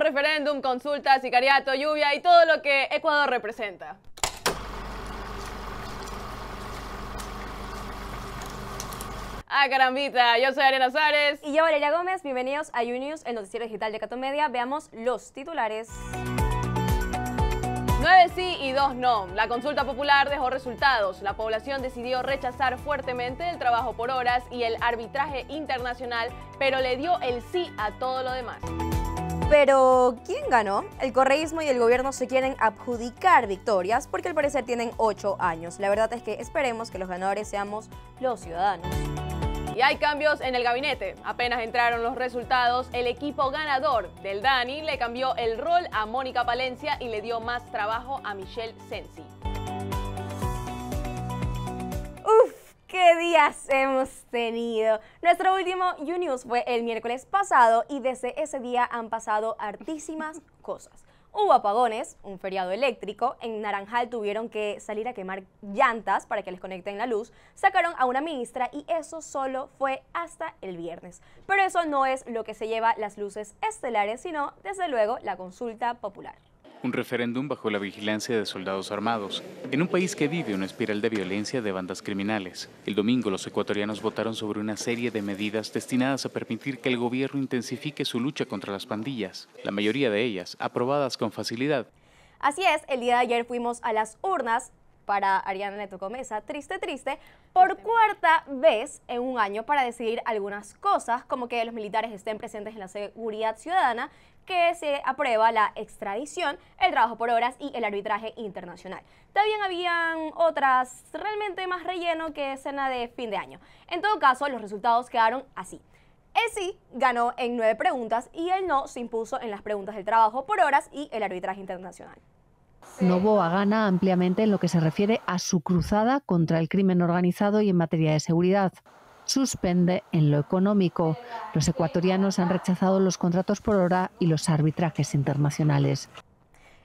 referéndum, consulta, sicariato, lluvia y todo lo que Ecuador representa. Ah, carambita, yo soy Ariana Suárez. Y yo, Valeria Gómez. Bienvenidos a YouNews, el noticiero digital de Catomedia. Veamos los titulares. 9 sí y 2 no. La consulta popular dejó resultados. La población decidió rechazar fuertemente el trabajo por horas y el arbitraje internacional, pero le dio el sí a todo lo demás. Pero, ¿quién ganó? El correísmo y el gobierno se quieren adjudicar victorias porque al parecer tienen ocho años. La verdad es que esperemos que los ganadores seamos los ciudadanos. Y hay cambios en el gabinete. Apenas entraron los resultados, el equipo ganador del Dani le cambió el rol a Mónica Palencia y le dio más trabajo a Michelle Sensi. ¿Qué días hemos tenido? Nuestro último U-News fue el miércoles pasado y desde ese día han pasado hartísimas cosas. Hubo apagones, un feriado eléctrico, en Naranjal tuvieron que salir a quemar llantas para que les conecten la luz, sacaron a una ministra y eso solo fue hasta el viernes. Pero eso no es lo que se lleva las luces estelares, sino desde luego la consulta popular un referéndum bajo la vigilancia de soldados armados, en un país que vive una espiral de violencia de bandas criminales. El domingo los ecuatorianos votaron sobre una serie de medidas destinadas a permitir que el gobierno intensifique su lucha contra las pandillas, la mayoría de ellas aprobadas con facilidad. Así es, el día de ayer fuimos a las urnas para Ariana Neto Comesa, triste, triste, por cuarta vez en un año para decidir algunas cosas, como que los militares estén presentes en la seguridad ciudadana, que se aprueba la extradición, el trabajo por horas y el arbitraje internacional. También habían otras realmente más relleno que escena de fin de año. En todo caso, los resultados quedaron así. El sí ganó en nueve preguntas y el no se impuso en las preguntas del trabajo por horas y el arbitraje internacional. Novoa gana ampliamente en lo que se refiere a su cruzada contra el crimen organizado y en materia de seguridad suspende en lo económico. Los ecuatorianos han rechazado los contratos por hora y los arbitrajes internacionales.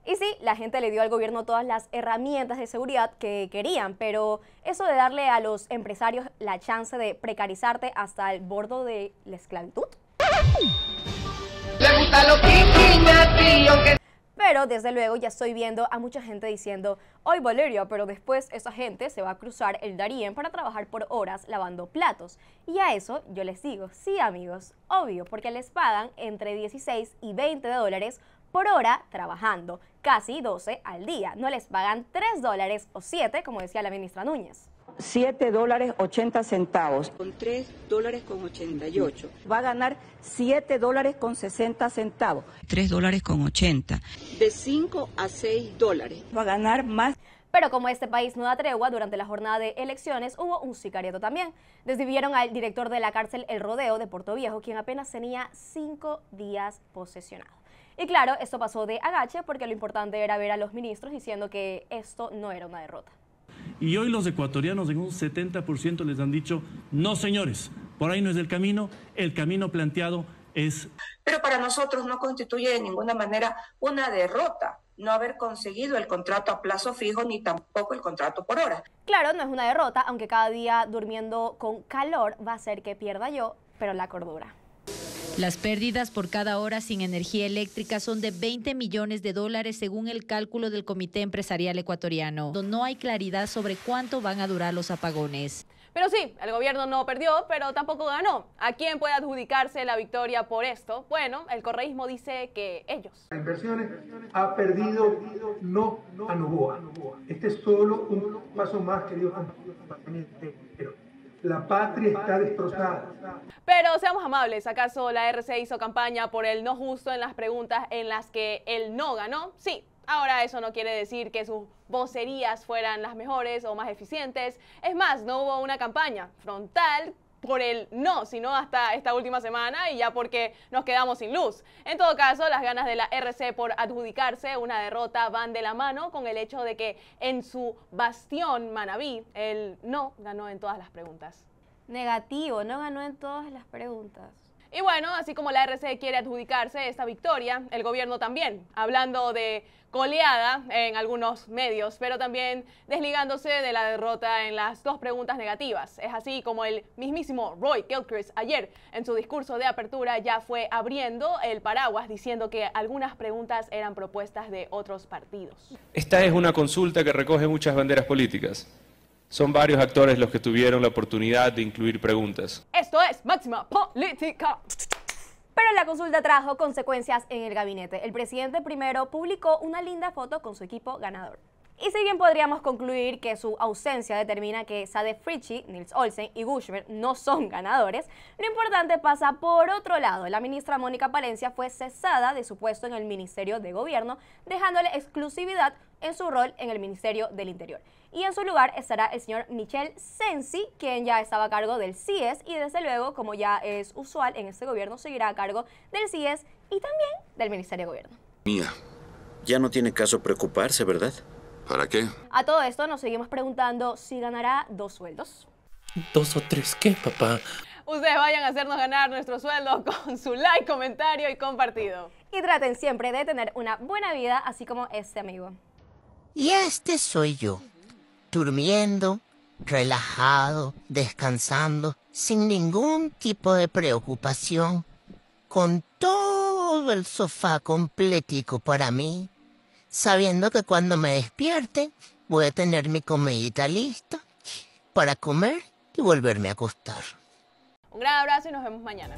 Y sí, la gente le dio al gobierno todas las herramientas de seguridad que querían, pero eso de darle a los empresarios la chance de precarizarte hasta el borde de la esclavitud. que pero desde luego ya estoy viendo a mucha gente diciendo, hoy Valeria, pero después esa gente se va a cruzar el Darien para trabajar por horas lavando platos. Y a eso yo les digo, sí amigos, obvio, porque les pagan entre 16 y 20 dólares por hora trabajando, casi 12 al día. No les pagan 3 dólares o 7, como decía la ministra Núñez. 7 dólares 80 centavos. Con 3 dólares con 88. Va a ganar 7 dólares con 60 centavos. 3 dólares con 80. De 5 a 6 dólares. Va a ganar más. Pero como este país no da tregua, durante la jornada de elecciones hubo un sicariato también. Desvivieron al director de la cárcel El Rodeo de Puerto Viejo, quien apenas tenía 5 días posesionado. Y claro, esto pasó de agache porque lo importante era ver a los ministros diciendo que esto no era una derrota. Y hoy los ecuatorianos en un 70% les han dicho, no señores, por ahí no es el camino, el camino planteado es... Pero para nosotros no constituye de ninguna manera una derrota no haber conseguido el contrato a plazo fijo ni tampoco el contrato por hora. Claro, no es una derrota, aunque cada día durmiendo con calor va a ser que pierda yo, pero la cordura. Las pérdidas por cada hora sin energía eléctrica son de 20 millones de dólares según el cálculo del Comité Empresarial Ecuatoriano. donde No hay claridad sobre cuánto van a durar los apagones. Pero sí, el gobierno no perdió, pero tampoco ganó. ¿A quién puede adjudicarse la victoria por esto? Bueno, el correísmo dice que ellos. Inversiones ha perdido no a Novoa. Este es solo un paso más, que querido pero la patria está destrozada. Pero seamos amables, ¿acaso la RC hizo campaña por el no justo en las preguntas en las que él no ganó? Sí, Ahora eso no quiere decir que sus vocerías fueran las mejores o más eficientes. Es más, no hubo una campaña frontal por el no, sino hasta esta última semana y ya porque nos quedamos sin luz. En todo caso, las ganas de la RC por adjudicarse una derrota van de la mano con el hecho de que en su bastión Manabí, el no ganó en todas las preguntas. Negativo, no ganó en todas las preguntas. Y bueno, así como la RC quiere adjudicarse esta victoria, el gobierno también, hablando de coleada en algunos medios, pero también desligándose de la derrota en las dos preguntas negativas. Es así como el mismísimo Roy Gilchrist ayer en su discurso de apertura ya fue abriendo el paraguas diciendo que algunas preguntas eran propuestas de otros partidos. Esta es una consulta que recoge muchas banderas políticas. Son varios actores los que tuvieron la oportunidad de incluir preguntas. Esto es Máxima Política. Pero la consulta trajo consecuencias en el gabinete. El presidente primero publicó una linda foto con su equipo ganador. Y si bien podríamos concluir que su ausencia determina que Sade Frichi, Nils Olsen y Gushmer no son ganadores, lo importante pasa por otro lado. La ministra Mónica Palencia fue cesada de su puesto en el Ministerio de Gobierno, dejándole exclusividad en su rol en el Ministerio del Interior. Y en su lugar estará el señor Michel Sensi, quien ya estaba a cargo del CIES y desde luego, como ya es usual en este gobierno, seguirá a cargo del CIES y también del Ministerio de Gobierno. Mía, ya no tiene caso preocuparse, ¿verdad? ¿Para qué? A todo esto nos seguimos preguntando si ganará dos sueldos. ¿Dos o tres qué, papá? Ustedes vayan a hacernos ganar nuestro sueldo con su like, comentario y compartido. Y traten siempre de tener una buena vida, así como este amigo. Y este soy yo, durmiendo, relajado, descansando, sin ningún tipo de preocupación, con todo el sofá completico para mí, sabiendo que cuando me despierte voy a tener mi comidita lista para comer y volverme a acostar. Un gran abrazo y nos vemos mañana.